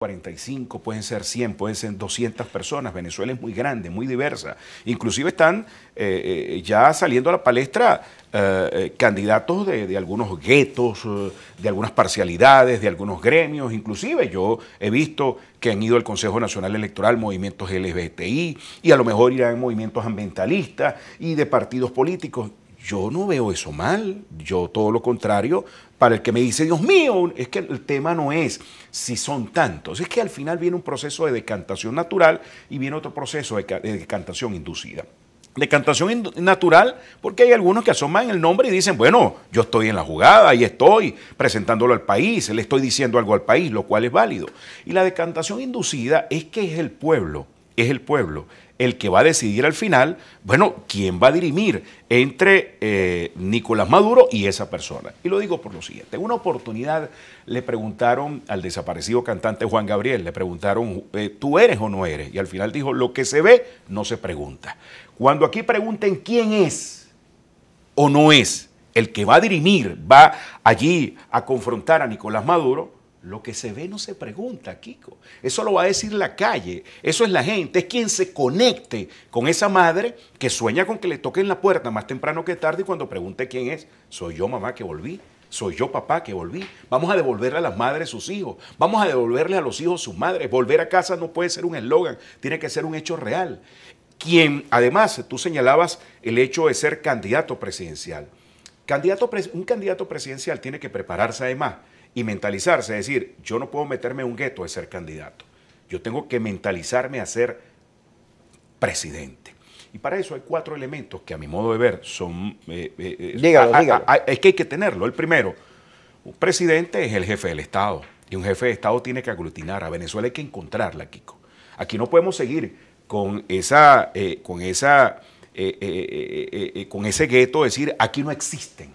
45, pueden ser 100, pueden ser 200 personas. Venezuela es muy grande, muy diversa. Inclusive están eh, eh, ya saliendo a la palestra eh, candidatos de, de algunos guetos, de algunas parcialidades, de algunos gremios. Inclusive yo he visto que han ido al Consejo Nacional Electoral movimientos LGBTI y a lo mejor irán movimientos ambientalistas y de partidos políticos. Yo no veo eso mal, yo todo lo contrario, para el que me dice, Dios mío, es que el tema no es si son tantos, es que al final viene un proceso de decantación natural y viene otro proceso de decantación inducida. Decantación natural, porque hay algunos que asoman el nombre y dicen, bueno, yo estoy en la jugada, ahí estoy presentándolo al país, le estoy diciendo algo al país, lo cual es válido. Y la decantación inducida es que es el pueblo, es el pueblo el que va a decidir al final, bueno, quién va a dirimir entre eh, Nicolás Maduro y esa persona. Y lo digo por lo siguiente. En una oportunidad le preguntaron al desaparecido cantante Juan Gabriel, le preguntaron, eh, ¿tú eres o no eres? Y al final dijo, lo que se ve no se pregunta. Cuando aquí pregunten quién es o no es el que va a dirimir, va allí a confrontar a Nicolás Maduro, lo que se ve no se pregunta, Kiko. Eso lo va a decir la calle, eso es la gente, es quien se conecte con esa madre que sueña con que le toquen la puerta más temprano que tarde y cuando pregunte quién es, soy yo mamá que volví, soy yo papá que volví. Vamos a devolverle a las madres sus hijos, vamos a devolverle a los hijos sus madres. Volver a casa no puede ser un eslogan, tiene que ser un hecho real. Quien, además, tú señalabas el hecho de ser candidato presidencial. Candidato, un candidato presidencial tiene que prepararse además y mentalizarse, es decir, yo no puedo meterme en un gueto de ser candidato, yo tengo que mentalizarme a ser presidente. Y para eso hay cuatro elementos que a mi modo de ver son... Eh, eh, eh, es que hay que tenerlo. El primero, un presidente es el jefe del Estado y un jefe de Estado tiene que aglutinar. A Venezuela hay que encontrarla, Kiko. Aquí no podemos seguir con esa, con esa, con ese gueto, decir aquí no existen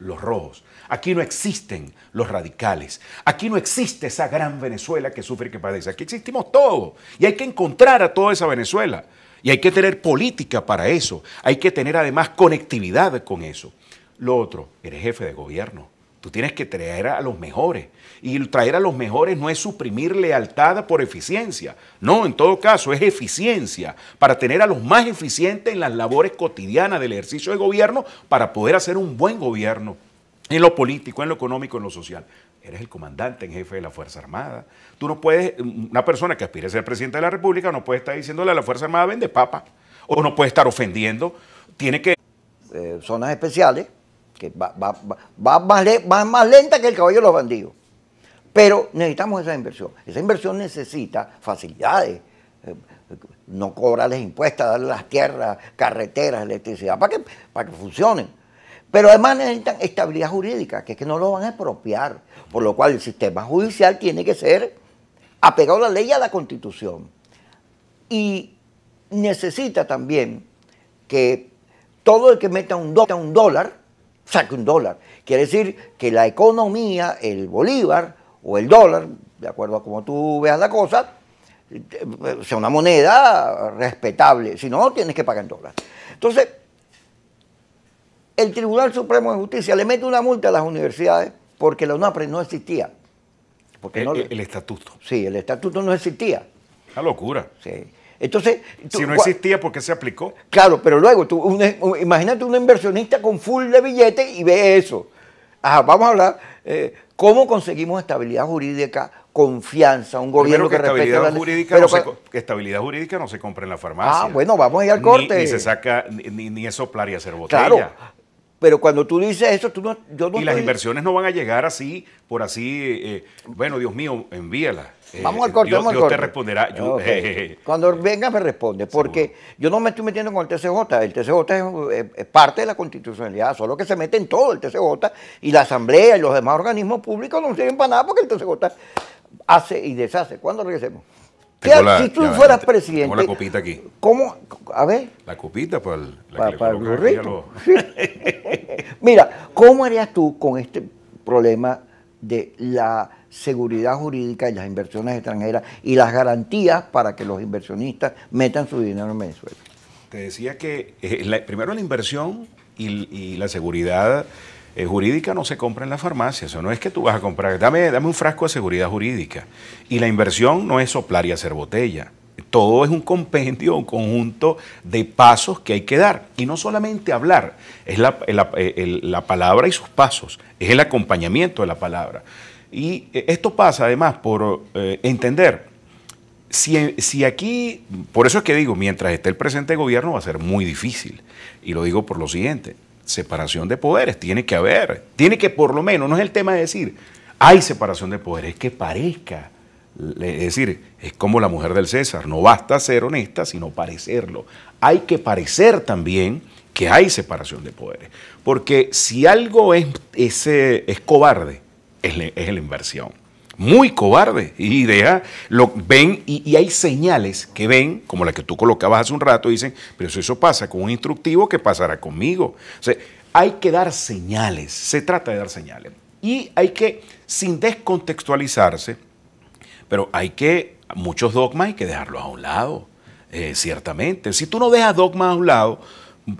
los rojos. Aquí no existen los radicales. Aquí no existe esa gran Venezuela que sufre y que padece. Aquí existimos todos. Y hay que encontrar a toda esa Venezuela. Y hay que tener política para eso. Hay que tener además conectividad con eso. Lo otro, eres jefe de gobierno. Tú tienes que traer a los mejores. Y traer a los mejores no es suprimir lealtad por eficiencia. No, en todo caso, es eficiencia para tener a los más eficientes en las labores cotidianas del ejercicio de gobierno para poder hacer un buen gobierno en lo político, en lo económico, en lo social. Eres el comandante en jefe de la Fuerza Armada. Tú no puedes, mm, una persona que aspire a ser presidente de la República no puede estar diciéndole a la Fuerza Armada vende papa o no puede estar ofendiendo. Tiene que... Eh, zonas especiales, que va, va, va, más, lenta que el caballo de los bandidos. Pero necesitamos esa inversión. Esa inversión necesita facilidades. Eh, no cobrarles impuestos, darles las tierras, carreteras, electricidad, para que, para que funcionen pero además necesitan estabilidad jurídica, que es que no lo van a expropiar. Por lo cual el sistema judicial tiene que ser apegado a la ley y a la constitución. Y necesita también que todo el que meta un, dólar, saque un dólar. Quiere decir que la economía, el bolívar o el dólar, de acuerdo a cómo tú veas la cosa, eh, sea una moneda respetable. Si no, tienes que pagar en dólares. Entonces, el Tribunal Supremo de Justicia le mete una multa a las universidades porque la UNAPRE no existía. Porque eh, eh, el, estatuto. Sí, el estatuto no existía. Una locura. Sí. Entonces, si no existía, ¿por qué se aplicó? Claro, pero luego, imagínate un inversionista con full de billetes y ve eso. Ajá, vamos a hablar eh, cómo conseguimos estabilidad jurídica, confianza, un gobierno que, estabilidad jurídica la no Estabilidad jurídica no se compra en la ah, farmacia. Ah, bueno, vamos a ir al corte. Ni, se saca, ni, ni es soplar y hacer botella. Claro, pero cuando tú dices eso, tú no, yo no Y las inversiones no van a llegar así, por así, eh, bueno, Dios mío, envíalas. Eh, vamos al corte, vamos al Dios te responderá. Ah, cuando venga me responde, porque yo no me estoy metiendo con el TCJ. El TCJ es, es, parte de la constitucionalidad, solo que se mete en todo el TCJ y la Asamblea y los demás organismos públicos no sirven para nada porque el TCJ hace y deshace. ¿Cuándo regresemos? si tú fueras presidente. ¿Cómo? A ver. La copita para pues, el. La Mira, ¿cómo harías tú con este problema de la seguridad jurídica y las inversiones extranjeras y las garantías para que los inversionistas metan su dinero en Venezuela? Te decía que eh, primero la inversión y la seguridad eh, jurídica no se compra en la farmacia. Eso no es que tú vas a comprar, dame, dame un frasco de seguridad jurídica. Y la inversión no es soplar y hacer botella. Todo es un compendio, un conjunto de pasos que hay que dar. Y no solamente hablar, es la, eh, palabra y sus pasos, es el acompañamiento de la palabra. Y eh, esto pasa además por entender, si, si, aquí, por eso es que digo, mientras esté el presente gobierno va a ser muy difícil. Y lo digo por lo siguiente, separación de poderes, tiene que haber, tiene que por lo menos, no es el tema de decir, hay separación de poderes, es que parezca. Es decir, es como la mujer del César, no basta ser honesta, sino parecerlo. Hay que parecer también que hay separación de poderes, porque si algo es, cobarde, es la inversión muy cobarde y deja, lo ven y, hay señales que ven, como la que tú colocabas hace un rato, dicen, pero si eso pasa con un instructivo, ¿qué pasará conmigo? O sea, hay que dar señales, se trata de dar señales. Y hay que, sin descontextualizarse, pero hay que, muchos dogmas hay que dejarlos a un lado, eh, ciertamente. Si tú no dejas dogmas a un lado,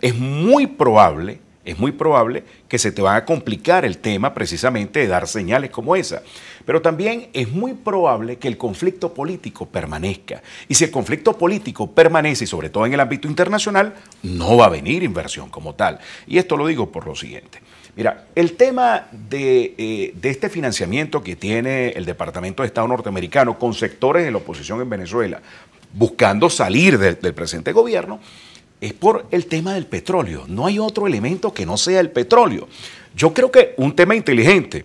es muy probable es muy probable que se te van a complicar el tema precisamente de dar señales como esa. Pero también es muy probable que el conflicto político permanezca. Y si el conflicto político permanece, y sobre todo en el ámbito internacional, no va a venir inversión como tal. Y esto lo digo por lo siguiente. Mira, el tema de, eh, este financiamiento que tiene el Departamento de Estado norteamericano con sectores de la oposición en Venezuela, buscando salir del presente gobierno, es por el tema del petróleo. No hay otro elemento que no sea el petróleo. Yo creo que un tema inteligente,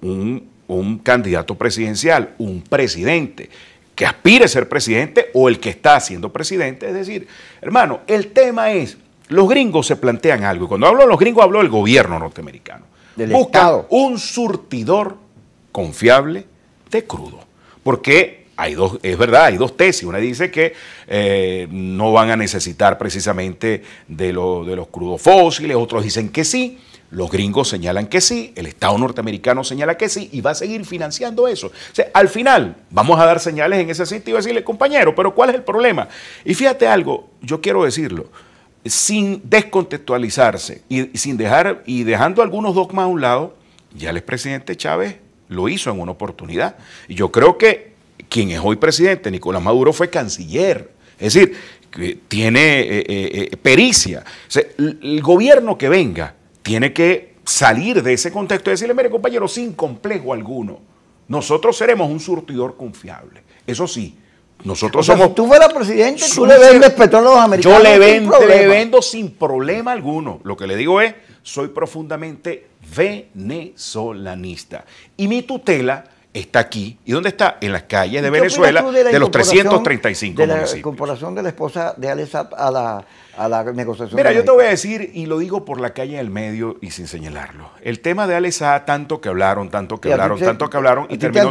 un, un candidato presidencial, un presidente que aspire a ser presidente o el que está siendo presidente. Es decir, hermano, el tema es, los gringos se plantean algo, y cuando hablo de los gringos hablo del gobierno norteamericano. Del Busca un surtidor confiable de crudo, porque hay dos, es verdad, hay dos tesis. Una dice que eh, no van a necesitar precisamente de, lo, de los crudos fósiles, otros dicen que sí. Los gringos señalan que sí, el Estado norteamericano señala que sí y va a seguir financiando eso. al final vamos a dar señales en ese sentido y decirle, compañero, pero ¿cuál es el problema? Y fíjate algo, yo quiero decirlo, sin descontextualizarse y sin dejar y dejando algunos dogmas a un lado, ya el expresidente Chávez lo hizo en una oportunidad. Y yo creo que quien es hoy presidente, Nicolás Maduro, fue canciller. Es decir, tiene eh, eh, eh, pericia. O sea, el gobierno que venga tiene que salir de ese contexto y decirle, mire compañero, sin complejo alguno, nosotros seremos un surtidor confiable. Eso sí, nosotros somos. tú fueras presidente, tú le vendes petróleo a los americanos. Yo le, le vendo sin problema alguno. Lo que le digo es: soy profundamente venezolanista. Y mi tutela está aquí. ¿Y dónde está? En las calles de Venezuela, de, los 335 de la incorporación de la esposa de Alessab a la, negociación. Mira, yo te voy a decir, y lo digo por la calle en el medio y sin señalarlo, el tema de Alessab, tanto que hablaron, tanto que hablaron, tanto que hablaron, y terminó,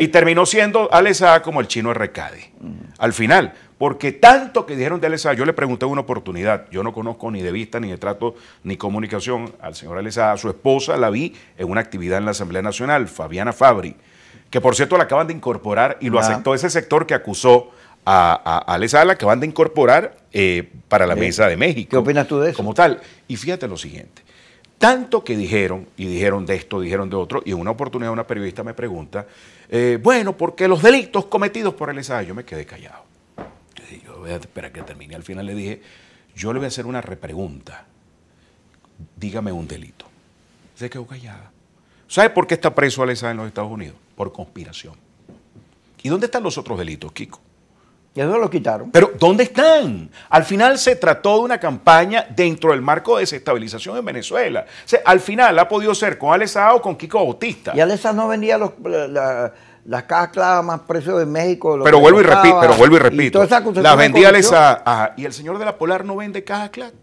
y terminó siendo Alessab como el chino Recade. Mm. Al final, porque tanto que dijeron de Alesa, yo le pregunté una oportunidad, yo no conozco ni de vista, ni de trato, ni comunicación al señor a su esposa la vi en una actividad en la Asamblea Nacional, Fabiana Fabri que por cierto la acaban de incorporar y lo aceptó ese sector que acusó a, a, la Ala, que van de incorporar eh, para la mesa de México. ¿Qué opinas tú de eso? Como tal. Y fíjate lo siguiente. Tanto que dijeron, y dijeron de esto, dijeron de otro, y en una oportunidad una periodista me pregunta, eh, bueno, porque los delitos cometidos por Alex yo me quedé callado. Yo voy a esperar que termine. Al final le dije, yo le voy a hacer una repregunta. Dígame un delito. Se quedó callada. ¿Sabe por qué está preso Alex en los Estados Unidos? conspiración. ¿Y dónde están los otros delitos, Kiko? Ya no lo quitaron. Pero ¿dónde están? Al final se trató de una campaña dentro del marco de desestabilización en Venezuela. al final ha podido ser con Alessa o con Kiko Bautista. Y Alessa no vendía la, las cajas clavas más precios de México. Pero vuelvo, y repito, pero vuelvo y repito. las vendía Alessa Y el señor de la Polar no vende cajas claves?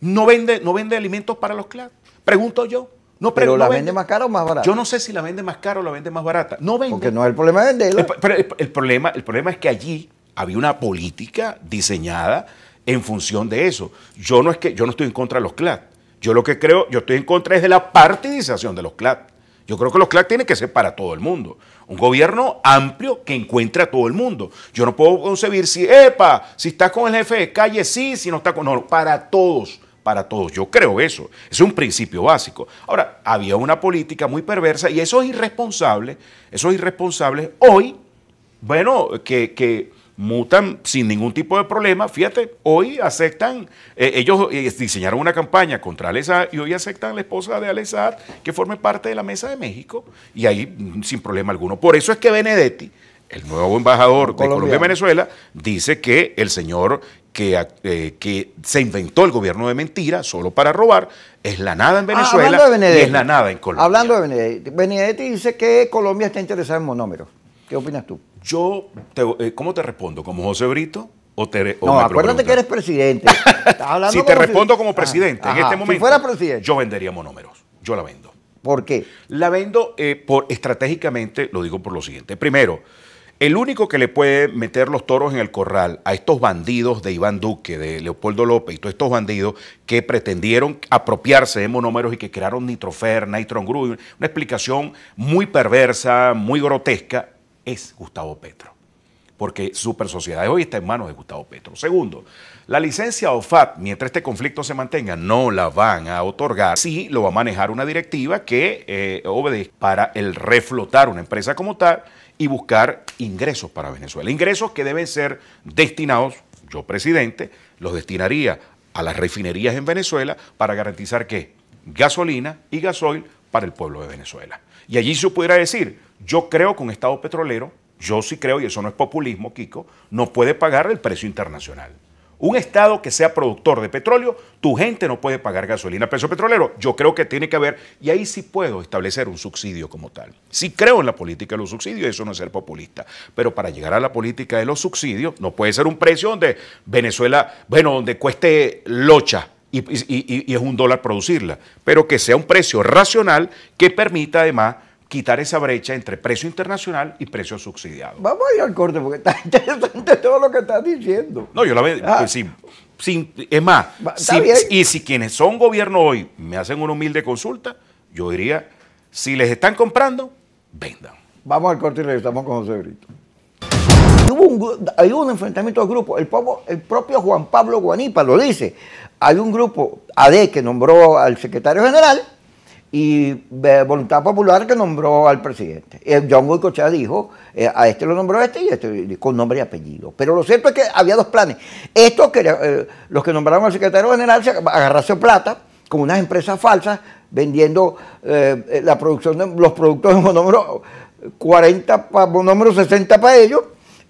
No vende, no vende alimentos para los claves? Pregunto yo. No, pero, la vende, más cara o más barata. Yo no sé si la vende más cara o la vende más barata. No vende. Porque no es el problema de venderla. El, pero el, problema, el problema es que allí había una política diseñada en función de eso. Yo no es que yo no estoy en contra de los CLAT. Yo lo que creo, yo estoy en contra es de la partidización de los CLAT. Yo creo que los clat tienen que ser para todo el mundo. Un gobierno amplio que encuentre a todo el mundo. Yo no puedo concebir si, epa, si estás con el jefe de calle, sí, si no estás con. No, para todos para todos. Yo creo eso, es un principio básico. Ahora, había una política muy perversa y esos irresponsables, esos irresponsables hoy, bueno, que, mutan sin ningún tipo de problema, fíjate, hoy aceptan, eh, ellos eh, diseñaron una campaña contra Alessad y hoy aceptan la esposa de Alessad que forme parte de la Mesa de México y ahí mm, sin problema alguno. Por eso es que Benedetti el nuevo embajador de Colombia Venezuela dice que el señor eh, que, se inventó el gobierno de mentira solo para robar, es la nada en ah, Venezuela y es la nada en Colombia. Hablando de Benedetti, Benedetti dice que Colombia está interesada en monómeros. ¿Qué opinas tú? Yo, eh, ¿cómo te respondo? ¿Como José Brito? O no, acuérdate que eres presidente. si te respondo como ah, presidente, en este momento, si fuera presidente. yo vendería monómeros. Yo la vendo. ¿Por qué? La vendo eh, por estratégicamente, lo digo por lo siguiente. Primero, el único que le puede meter los toros en el corral a estos bandidos de Iván Duque, de Leopoldo López y todos estos bandidos que pretendieron apropiarse de monómeros y que crearon nitrofer, Group, una explicación muy perversa, muy grotesca, es Gustavo Petro. Porque Super Sociedad hoy está en manos de Gustavo Petro. Segundo, la licencia OFAT, mientras este conflicto se mantenga, no la van a otorgar. Sí, lo va a manejar una directiva que eh, obedece para el reflotar una empresa como tal y buscar ingresos para Venezuela. Ingresos que deben ser destinados, yo presidente, los destinaría a las refinerías en Venezuela para garantizar que gasolina y gasoil para el pueblo de Venezuela. Y allí se pudiera decir, yo creo que un Estado petrolero, yo sí creo, y eso no es populismo, Kiko, no puede pagar el precio internacional. Un Estado que sea productor de petróleo, tu gente no puede pagar gasolina a petrolero. Yo creo que tiene que haber, y ahí sí puedo establecer un subsidio como tal. Sí creo en la política de los subsidios, eso no es ser populista. Pero para llegar a la política de los subsidios, no puede ser un precio donde Venezuela, bueno, donde cueste locha y es un dólar producirla, pero que sea un precio racional que permita además quitar esa brecha entre precio internacional y precio subsidiado. Vamos a ir al corte porque está interesante todo lo que estás diciendo. No, yo la veo, ah. pues es más, y si quienes son gobierno hoy me hacen una humilde consulta, yo diría, si les están comprando, vendan. Vamos al corte y regresamos con José Brito. hay un enfrentamiento de grupos. El, el, propio Juan Pablo Guanipa lo dice. Hay un grupo AD que nombró al secretario general y eh, Voluntad Popular que nombró al presidente. Eh, John Goycochea dijo, eh, a este lo nombró este y este, con nombre y apellido. Pero lo cierto es que había dos planes. Estos que los que nombraron al secretario general se agarraron plata con unas empresas falsas vendiendo la producción los productos de monómero... 40 para número 60 para ellos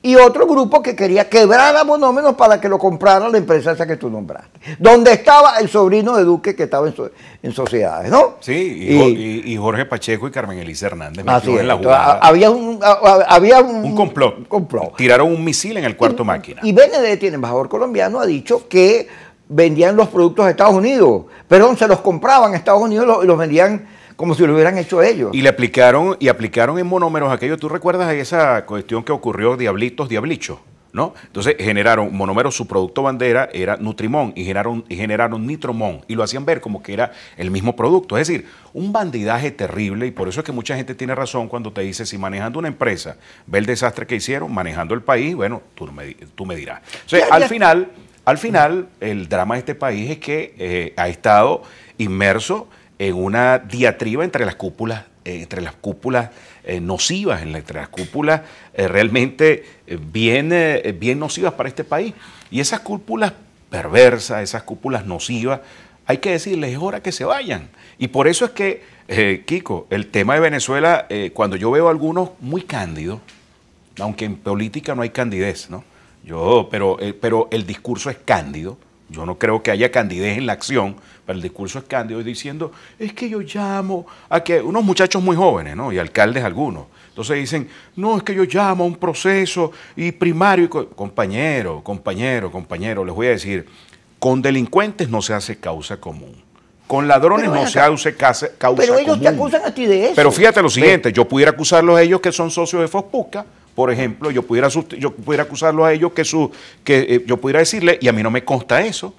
y otro grupo que quería quebrar a Monómenos para que lo comprara la empresa esa que tú nombraste. Donde estaba el sobrino de Duque que estaba en, sociedades, ¿no? Sí, y, Jorge Pacheco y Carmen Elisa Hernández así Había un, había un, un complot. Tiraron un misil en el cuarto máquina. Y Benedetti, el embajador colombiano, ha dicho que vendían los productos a Estados Unidos, perdón, se los compraban a Estados Unidos y los vendían como si lo hubieran hecho ellos. Y le aplicaron, y aplicaron en monómeros aquello. ¿Tú recuerdas esa cuestión que ocurrió, diablitos, diablichos? ¿No? Entonces generaron monómeros, su producto bandera era Nutrimón y generaron, y generaron Nitromón y lo hacían ver como que era el mismo producto. Es decir, un bandidaje terrible y por eso es que mucha gente tiene razón cuando te dice, si manejando una empresa ve el desastre que hicieron, manejando el país, bueno, tú me, tú me dirás. O al final, al final, el drama de este país es que eh, ha estado inmerso en una diatriba entre las cúpulas, eh, entre las cúpulas eh, nocivas, entre las cúpulas eh, realmente bien, bien nocivas para este país. Y esas cúpulas perversas, esas cúpulas nocivas, hay que decirles, es hora que se vayan. Y por eso es que, Kiko, el tema de Venezuela, cuando yo veo a algunos muy cándidos, aunque en política no hay candidez, ¿no? Yo, pero, pero el discurso es cándido, yo no creo que haya candidez en la acción, pero el discurso es cándido diciendo, es que yo llamo a que unos muchachos muy jóvenes, ¿no? Y alcaldes algunos. Entonces dicen, no, es que yo llamo a un proceso y primario. compañero, compañero, compañero, les voy a decir, con delincuentes no se hace causa común. Con ladrones no se hace causa, común. Pero ellos te acusan a ti de eso. Pero fíjate lo siguiente, yo pudiera acusarlos ellos que son socios de Fospuca, por ejemplo, yo pudiera, yo pudiera acusarlo a ellos que, su, que eh, yo pudiera decirle, y a mí no me consta eso,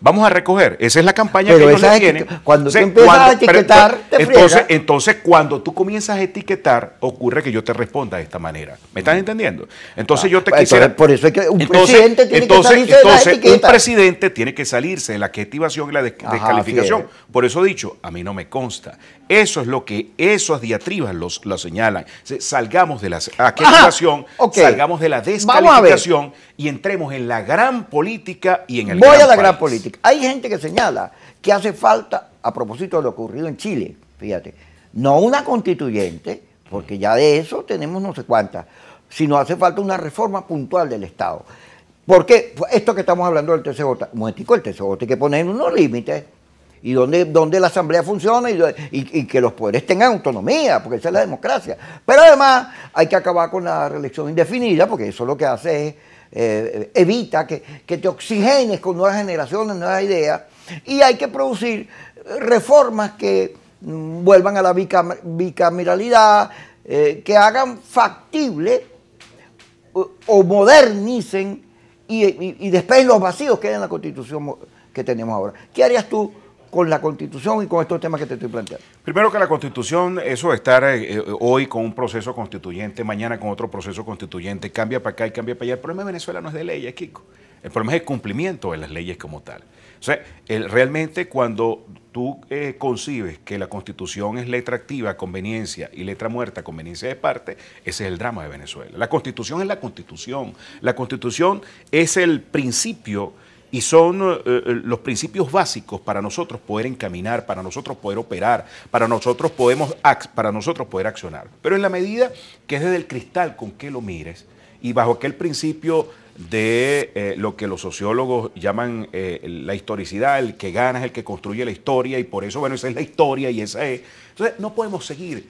vamos a recoger. Esa es la campaña que ellos le tienen. Cuando tú empiezas a etiquetar, entonces, entonces, cuando tú comienzas a etiquetar, ocurre que yo te responda de esta manera. ¿Me estás mm. entendiendo? Entonces yo te pues, quisiera... Por eso es que un entonces, presidente tiene que salirse de la etiqueta. Un presidente tiene que salirse de la adjetivación y la descalificación. Por eso dicho, a mí no me consta. Eso es lo que esas diatribas los, lo señalan. Salgamos de la adjetivación, salgamos de la descalificación y entremos en la gran política y en el Voy política. Hay gente que señala que hace falta, a propósito de lo ocurrido en Chile, fíjate, no una constituyente, porque ya de eso tenemos no sé cuántas, sino hace falta una reforma puntual del Estado. Porque esto que estamos hablando del TCJ, muético, el TCJ hay que poner unos límites y donde, donde la asamblea funciona y, que los poderes tengan autonomía, porque esa es la democracia. Pero además hay que acabar con la reelección indefinida, porque eso lo que hace es eh, evita que, que te oxigenes con nuevas generaciones, nuevas ideas, y hay que producir reformas que mm, vuelvan a la bicameralidad, eh, que hagan factible o, modernicen y, y después los vacíos que hay en la constitución que tenemos ahora. ¿Qué harías tú? con la constitución y con estos temas que te estoy planteando? Primero que la constitución, eso de estar eh, eh, hoy con un proceso constituyente, mañana con otro proceso constituyente, cambia para acá y cambia para allá. El problema de Venezuela no es de ley, Kiko. El problema es el cumplimiento de las leyes como tal. O sea, realmente cuando tú eh, concibes que la constitución es letra activa conveniencia y letra muerta conveniencia de parte, ese es el drama de Venezuela. La constitución es la constitución. La constitución es el principio y son eh, eh, los principios básicos para nosotros poder encaminar, para nosotros poder operar, para nosotros, podemos, para nosotros poder accionar. Pero en la medida que es desde el cristal con que lo mires y bajo aquel principio de eh, lo que los sociólogos llaman la historicidad, el que gana es el que construye la historia y por eso, bueno, esa es la historia y esa es... Entonces, no podemos seguir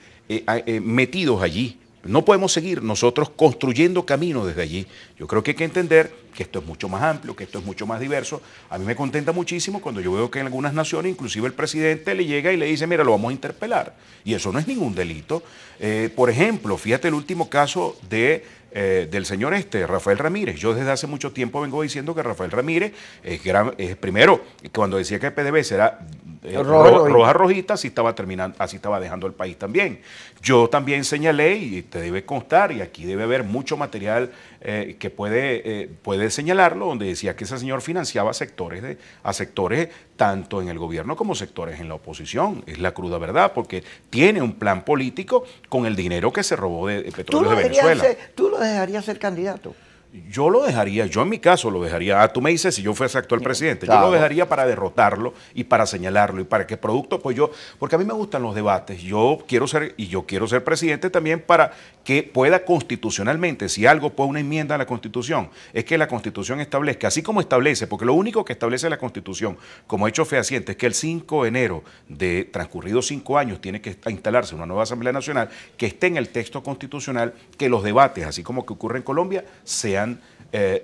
metidos allí no podemos seguir nosotros construyendo caminos desde allí. Yo creo que hay que entender que esto es mucho más amplio, que esto es mucho más diverso. A mí me contenta muchísimo cuando yo veo que en algunas naciones, inclusive el presidente le llega y le dice, mira, lo vamos a interpelar. Y eso no es ningún delito. Eh, por ejemplo, fíjate el último caso de eh, del señor este, Rafael Ramírez. Yo desde hace mucho tiempo vengo diciendo que Rafael Ramírez es, gran, es primero, cuando decía que el PDB era eh, roja rojita, así estaba terminando, así estaba dejando el país también. Yo también señalé, y te debe constar, y aquí debe haber mucho material eh, que puede, puede señalarlo, donde decía que ese señor financiaba sectores de, a sectores tanto en el gobierno como sectores en la oposición. Es la cruda verdad, porque tiene un plan político con el dinero que se robó de, petróleo de Venezuela. ¿Tú lo dejarías ser candidato? yo lo dejaría, yo en mi caso lo dejaría, ah, tú me dices si yo fuese actual presidente, yo lo dejaría para derrotarlo y para señalarlo y para que producto, pues yo, porque a mí me gustan los debates, yo quiero ser y yo quiero ser presidente también para que pueda constitucionalmente, si algo puede una enmienda a la constitución, es que la constitución establezca, así como establece, porque lo único que establece la constitución como hecho fehaciente es que el 5 de enero de transcurridos cinco años tiene que instalarse una nueva Asamblea Nacional que esté en el texto constitucional, que los debates, así como que ocurre en Colombia, sean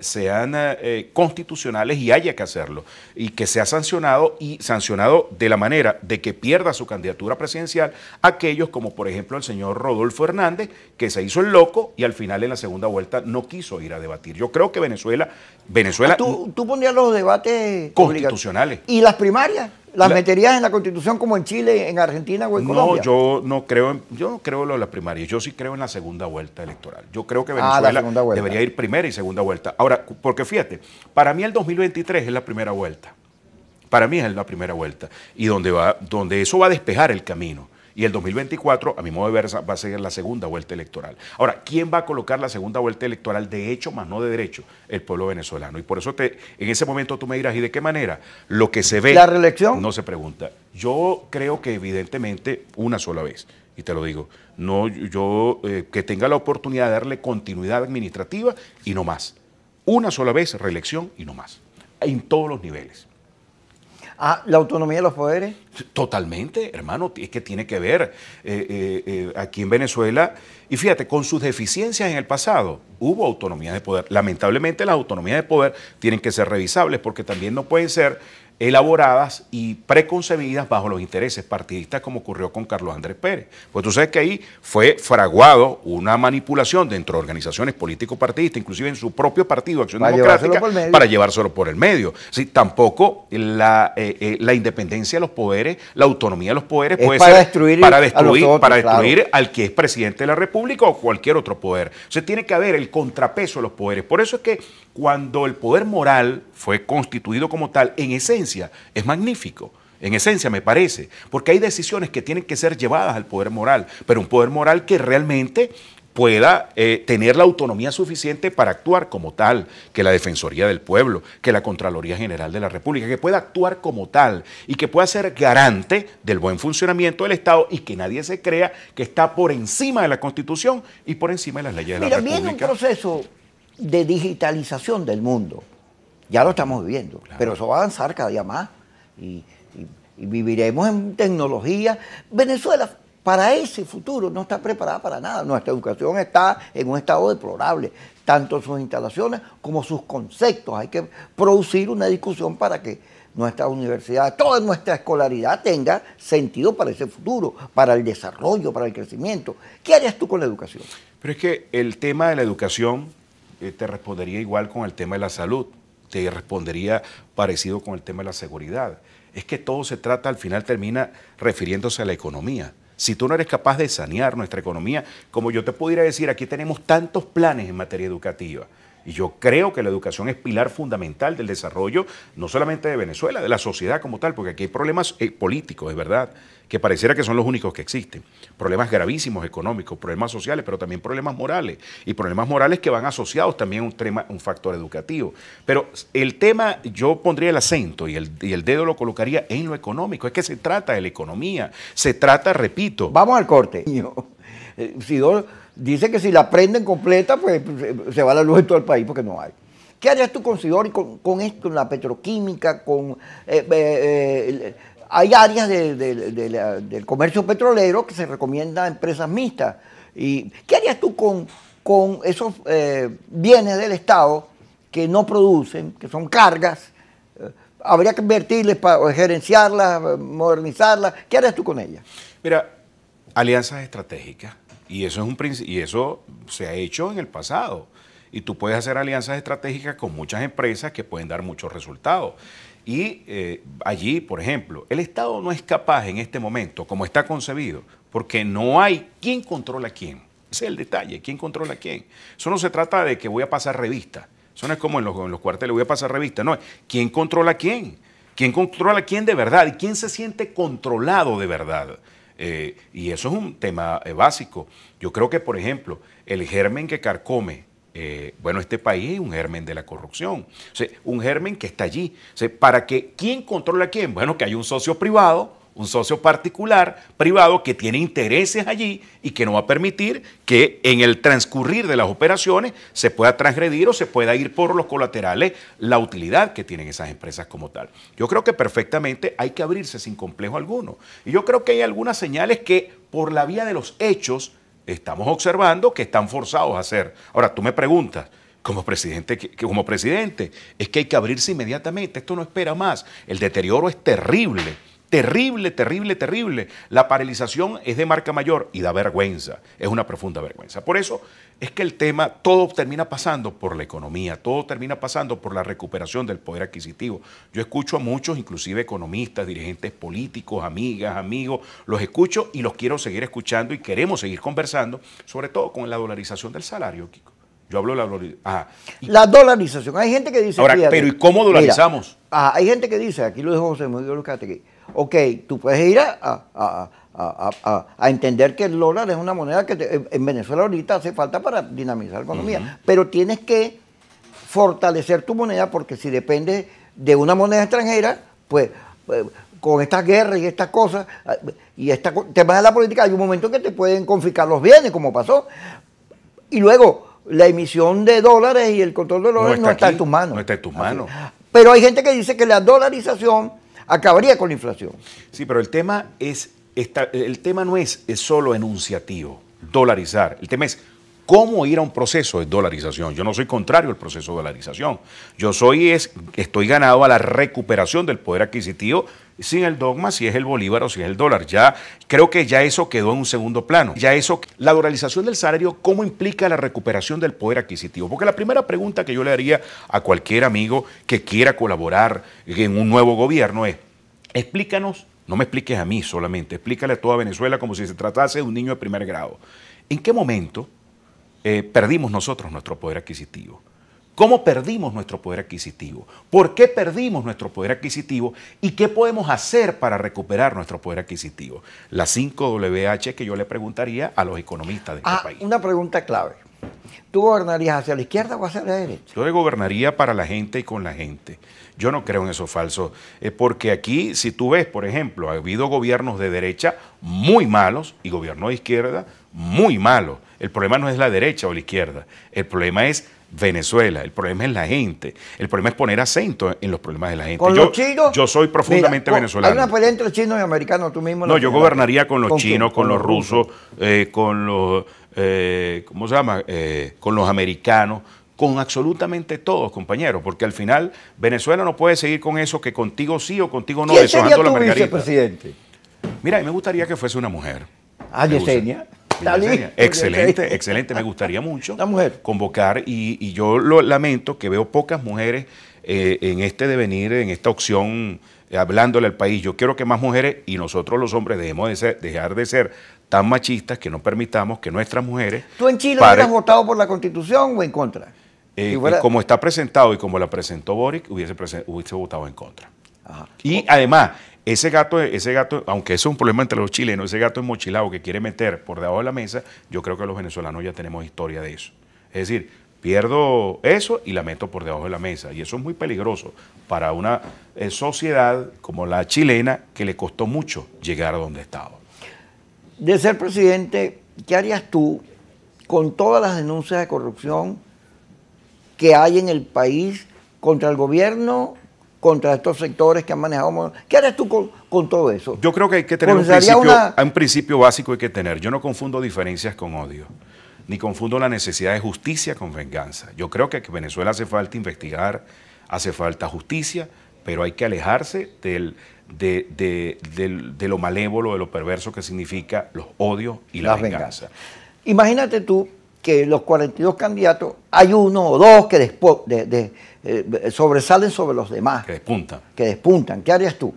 sean, eh, eh, constitucionales y haya que hacerlo. Y que sea sancionado y sancionado de la manera de que pierda su candidatura presidencial aquellos como por ejemplo el señor Rodolfo Hernández, que se hizo el loco y al final en la segunda vuelta no quiso ir a debatir. Yo creo que Venezuela... Venezuela ah, ¿Tú, tú pondrías los debates constitucionales? ¿Y las primarias? ¿Las la, meterías en la Constitución como en Chile, en Argentina o en no, Colombia? No, yo no creo en, yo no creo en lo de la primaria. Yo sí creo en la segunda vuelta electoral. Yo creo que ah, Venezuela debería ir primera y segunda vuelta. Ahora, porque fíjate, para mí el 2023 es la primera vuelta. Para mí es la primera vuelta y donde va, donde eso va a despejar el camino. Y el 2024, a mi modo de ver, va a ser la segunda vuelta electoral. Ahora, ¿quién va a colocar la segunda vuelta electoral de hecho más no de derecho? El pueblo venezolano. Y por eso en ese momento tú me dirás, ¿y de qué manera? Lo que se ve... ¿La reelección? No se pregunta. Yo creo que evidentemente una sola vez y te lo digo, no yo eh, que tenga la oportunidad de darle continuidad administrativa y no más. Una sola vez reelección y no más, en todos los niveles. Ah, ¿La autonomía de los poderes? Totalmente, hermano, es que tiene que ver eh, eh, eh, aquí en Venezuela. Y fíjate, con sus deficiencias en el pasado, hubo autonomía de poder. Lamentablemente las autonomías de poder tienen que ser revisables porque también no pueden ser elaboradas y preconcebidas bajo los intereses partidistas como ocurrió con Carlos Andrés Pérez. Pues tú sabes que ahí fue fraguado una manipulación dentro de organizaciones político-partidistas, inclusive en su propio partido, Acción Democrática, para llevárselo por el medio. si tampoco eh, eh, la, independencia de los poderes, la autonomía de los poderes puede para ser destruir para destruir, al que es presidente de la República o cualquier otro poder. se tiene que haber el contrapeso de los poderes. Por eso es que cuando el poder moral fue constituido como tal, en esencia, es magnífico. En esencia, me parece, porque hay decisiones que tienen que ser llevadas al poder moral, pero un poder moral que realmente pueda eh, tener la autonomía suficiente para actuar como tal, que la Defensoría del Pueblo, que la Contraloría General de la República, que pueda actuar como tal y que pueda ser garante del buen funcionamiento del Estado y que nadie se crea que está por encima de la Constitución y por encima de las leyes de la República. Pero viene un proceso de digitalización del mundo. Ya lo estamos viviendo, pero eso va a avanzar cada día más y, y, viviremos en tecnología. Venezuela para ese futuro no está preparada para nada. Nuestra educación está en un estado deplorable, tanto sus instalaciones como sus conceptos. Hay que producir una discusión para que nuestra universidad, toda nuestra escolaridad tenga sentido para ese futuro, para el desarrollo, para el crecimiento. ¿Qué harías tú con la educación? Pero es que el tema de la educación eh, te respondería igual con el tema de la salud, te respondería parecido con el tema de la seguridad. Es que todo se trata, al final termina refiriéndose a la economía. Si tú no eres capaz de sanear nuestra economía, como yo te pudiera decir, aquí tenemos tantos planes en materia educativa. Y yo creo que la educación es pilar fundamental del desarrollo, no solamente de Venezuela, de la sociedad como tal, porque aquí hay problemas eh, políticos, es verdad, que pareciera que son los únicos que existen. Problemas gravísimos económicos, problemas sociales, pero también problemas morales. Y problemas morales que van asociados también a un, tema, un factor educativo. Pero el tema, yo pondría el acento y el, y el dedo lo colocaría en lo económico. Es que se trata de la economía. Se trata, repito. Vamos al corte. Eh, Sidor dice que si la prenden completa, pues se va la luz en todo el país porque no hay. ¿Qué harías tú con Sidor y con, esto, con la petroquímica, con... Eh, eh, hay áreas del comercio petrolero que se recomienda a empresas mixtas. ¿Y qué harías tú con, con esos bienes del Estado que no producen, que son cargas? habría que invertirles para gerenciarlas, modernizarlas. ¿Qué harías tú con ellas? Mira, alianzas estratégicas y eso, es un, y eso se ha hecho en el pasado. Y tú puedes hacer alianzas estratégicas con muchas empresas que pueden dar muchos resultados. Y eh, allí, por ejemplo, el Estado no es capaz en este momento, como está concebido, porque no hay quién controla quién. Ese es el detalle, quién controla quién. Eso no se trata de que voy a pasar revista. Eso no es como en los, en los cuarteles, voy a pasar revista. No, quién controla quién. ¿Quién controla a quién de verdad? ¿Y quién se siente controlado de verdad? Eh, y eso es un tema eh, básico. Yo creo que, por ejemplo, el germen que carcome, eh, bueno, este país es un germen de la corrupción, un germen que está allí. ¿Para que ¿Quién controla a quién? Bueno, que hay un socio privado un socio particular, privado, que tiene intereses allí y que no va a permitir que en el transcurrir de las operaciones se pueda transgredir o se pueda ir por los colaterales la utilidad que tienen esas empresas como tal. Yo creo que perfectamente hay que abrirse sin complejo alguno. Y yo creo que hay algunas señales que por la vía de los hechos estamos observando que están forzados a hacer. Ahora, tú me preguntas, como presidente, como presidente, es que hay que abrirse inmediatamente, esto no espera más, el deterioro es terrible terrible, terrible, terrible. La paralización es de marca mayor y da vergüenza, es una profunda vergüenza. Por eso es que el tema, todo termina pasando por la economía, todo termina pasando por la recuperación del poder adquisitivo. Yo escucho a muchos, inclusive economistas, dirigentes políticos, amigas, amigos, los escucho y los quiero seguir escuchando y queremos seguir conversando, sobre todo con la dolarización del salario, Yo hablo de la dolarización. la dolarización. Hay gente que dice. pero ¿y cómo dolarizamos? hay gente que dice, aquí lo dejo José Miguel Lucate, que ok, tú puedes ir a, entender que el dólar es una moneda que en Venezuela ahorita hace falta para dinamizar la economía, pero tienes que fortalecer tu moneda porque si depende de una moneda extranjera, pues, pues con estas guerras y estas cosas ah, y esta tema de la política hay un momento que te pueden confiscar los bienes como pasó y luego la emisión de dólares y el control de dólares no está, en tus manos. No está en tus manos. Pero hay gente que dice que la dolarización acabaría con la inflación. Sí, pero el tema, es, el tema no es, es solo enunciativo, dolarizar. El tema es cómo ir a un proceso de dolarización. Yo no soy contrario al proceso de dolarización. Yo soy es, estoy ganado a la recuperación del poder adquisitivo sin el dogma si es el bolívar o si es el dólar. Ya creo que ya eso quedó en un segundo plano. Ya eso la dolarización del salario cómo implica la recuperación del poder adquisitivo? Porque la primera pregunta que yo le haría a cualquier amigo que quiera colaborar en un nuevo gobierno es explícanos, no me expliques a mí solamente, explícale a toda Venezuela como si se tratase de un niño de primer grado. ¿En qué momento eh, perdimos nosotros nuestro poder adquisitivo. ¿Cómo perdimos nuestro poder adquisitivo? ¿Por qué perdimos nuestro poder adquisitivo? ¿Y qué podemos hacer para recuperar nuestro poder adquisitivo? Las 5WH que yo le preguntaría a los economistas de este ah, país. Una pregunta clave. ¿Tú gobernarías hacia la izquierda o hacia la derecha? Yo gobernaría para la gente y con la gente. Yo no creo en eso falso. Eh, porque aquí, si tú ves, por ejemplo, ha habido gobiernos de derecha muy malos y gobiernos de izquierda muy malo. El problema no es la derecha o la izquierda, el problema es Venezuela, el problema es la gente, el problema es poner acento en los problemas de la gente. yo, soy profundamente venezolano. Hay una pelea entre chinos y americanos, tú mismo. No, yo gobernaría con los chinos, con, los rusos, eh, con los, eh, ¿cómo se llama? Eh, con los americanos, con absolutamente todos, compañeros, porque al final Venezuela no puede seguir con eso que contigo sí o contigo no. ¿Quién Mira, a me gustaría que fuese una mujer. Ah, Excelente, excelente. Me gustaría mucho convocar y, yo lo lamento que veo pocas mujeres eh, en este devenir, en esta opción, eh, hablándole al país. Yo quiero que más mujeres y nosotros los hombres dejemos de ser, dejar de ser tan machistas que no permitamos que nuestras mujeres... ¿Tú en Chile hubieras votado por la constitución o en contra? Eh, como está presentado y como la presentó Boric, hubiese votado en contra. Y además, ese gato, ese gato, aunque eso es un problema entre los chilenos, ese gato enmochilado que quiere meter por debajo de la mesa, yo creo que los venezolanos ya tenemos historia de eso. Es decir, pierdo eso y la meto por debajo de la mesa. Y eso es muy peligroso para una eh, sociedad como la chilena que le costó mucho llegar a donde estaba. De ser presidente, ¿qué harías tú con todas las denuncias de corrupción que hay en el país contra el gobierno contra estos sectores que han manejado. ¿Qué harás tú con, todo eso? Yo creo que hay que tener un principio, un principio básico hay que tener. Yo no confundo diferencias con odio, ni confundo la necesidad de justicia con venganza. Yo creo que en Venezuela hace falta investigar, hace falta justicia, pero hay que alejarse del, de, lo malévolo, de lo perverso que significa los odios y la, venganza. Imagínate tú que los 42 candidatos hay uno o dos que eh, sobresalen sobre los demás. Que despuntan. Que despuntan. ¿Qué harías tú?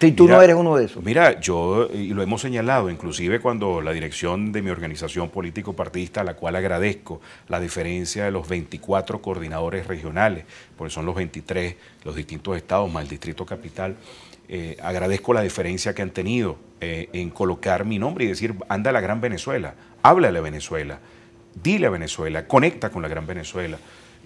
Si tú no eres uno de esos. Mira, yo, y lo hemos señalado, inclusive cuando la dirección de mi organización político-partidista, a la cual agradezco la diferencia de los 24 coordinadores regionales, porque son los 23, los distintos estados más el distrito capital, eh, agradezco la diferencia que han tenido eh, en colocar mi nombre y decir, anda la gran Venezuela, háblale a Venezuela dile a Venezuela, conecta con la Gran Venezuela.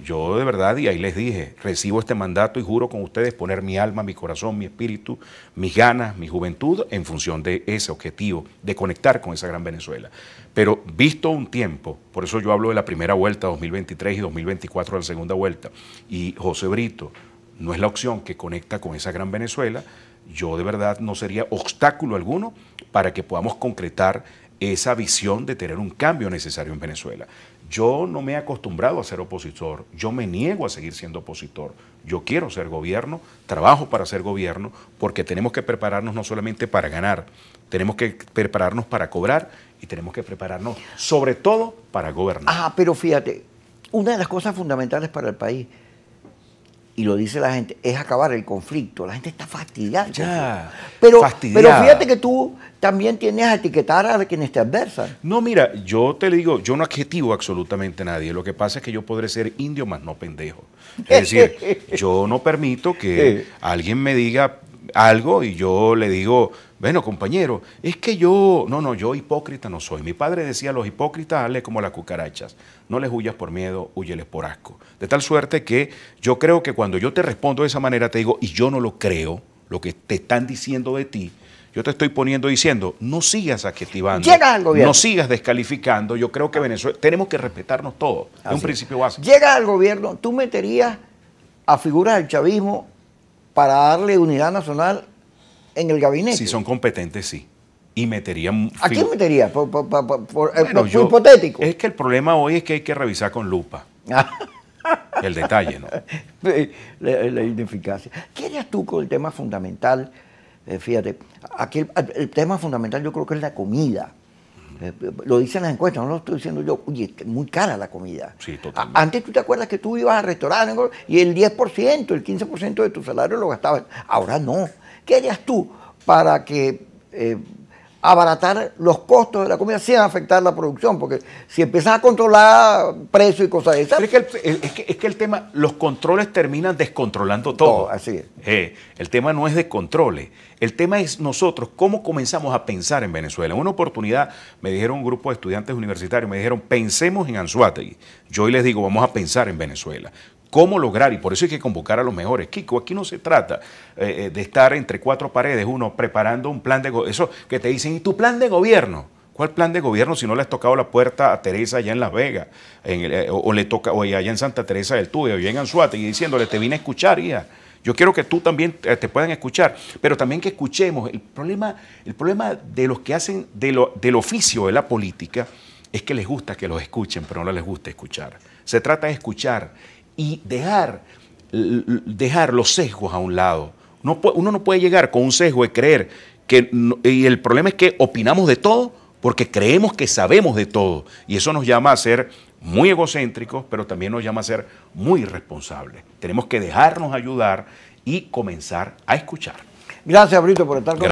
Yo de verdad, y ahí les dije, recibo este mandato y juro con ustedes poner mi alma, mi corazón, mi espíritu, mis ganas, mi juventud en función de ese objetivo, de conectar con esa gran Venezuela. Pero visto un tiempo, por eso yo hablo de la primera vuelta 2023 y 2024 a la segunda vuelta, y José Brito no es la opción que conecta con esa gran Venezuela, yo de verdad no sería obstáculo alguno para que podamos concretar esa visión de tener un cambio necesario en Venezuela. Yo no me he acostumbrado a ser opositor, yo me niego a seguir siendo opositor. Yo quiero ser gobierno, trabajo para ser gobierno, porque tenemos que prepararnos no solamente para ganar, tenemos que prepararnos para cobrar y tenemos que prepararnos sobre todo para gobernar. Ah, pero fíjate, una de las cosas fundamentales para el país y lo dice la gente, es acabar el conflicto. La gente está fastidiada. pero, pero fíjate que tú también tienes a etiquetar a quienes te adversan. No, mira, yo te digo, yo no adjetivo absolutamente a nadie. Lo que pasa es que yo podré ser indio, más no pendejo. Es decir, yo no permito que alguien me diga algo y yo le digo, bueno, compañero, es que yo, no, no, yo hipócrita no soy. Mi padre decía, los hipócritas hazle como las cucarachas no les huyas por miedo, huyeles por asco. De tal suerte que yo creo que cuando yo te respondo de esa manera, te digo, y yo no lo creo, lo que te están diciendo de ti, yo te estoy poniendo diciendo, no sigas adjetivando. gobierno. No sigas descalificando. Yo creo que Venezuela, tenemos que respetarnos todos. es un principio básico. Llega al gobierno, tú meterías a figuras del chavismo para darle unidad nacional en el gabinete. Si son competentes, sí y metería... ¿A quién metería? Por, eh, hipotético. Es que el problema hoy es que hay que revisar con lupa. Ah. el detalle, ¿no? La, ineficacia. ¿Qué harías tú con el tema fundamental? Eh, fíjate, aquí el, tema fundamental yo creo que es la comida. Eh, lo dicen las encuestas, no lo estoy diciendo yo. Oye, muy cara la comida. Sí, totalmente. Antes tú te acuerdas que tú ibas a restaurantes y el 10%, el 15% de tu salario lo gastabas. Ahora no. ¿Qué harías tú para que abaratar los costos de la comida sin afectar la producción, porque si empiezas a controlar precios y cosas de esas... Pero es, que el, es, que, el, tema, los controles terminan descontrolando todo. así es. Eh, el tema no es de controles, el tema es nosotros, cómo comenzamos a pensar en Venezuela. En una oportunidad me dijeron un grupo de estudiantes universitarios, me dijeron, pensemos en Anzuategui. Yo hoy les digo, vamos a pensar en Venezuela cómo lograr, y por eso hay que convocar a los mejores. Kiko, aquí no se trata eh, eh, de estar entre cuatro paredes, uno preparando un plan de gobierno, eso que te dicen, ¿y tu plan de gobierno? ¿Cuál plan de gobierno si no le has tocado la puerta a Teresa allá en Las Vegas? Eh, o, le toca, allá en Santa Teresa del Tuve, o allá en Anzuate, y diciéndole, te vine a escuchar, hija. Yo quiero que tú también te puedan escuchar, pero también que escuchemos. El problema, el problema de los que hacen de del oficio de la política es que les gusta que los escuchen, pero no les gusta escuchar. Se trata de escuchar y dejar, dejar los sesgos a un lado. Uno, no puede llegar con un sesgo de creer que, y el problema es que opinamos de todo porque creemos que sabemos de todo. Y eso nos llama a ser muy egocéntricos, pero también nos llama a ser muy responsables. Tenemos que dejarnos ayudar y comenzar a escuchar. Gracias, Brito, por estar con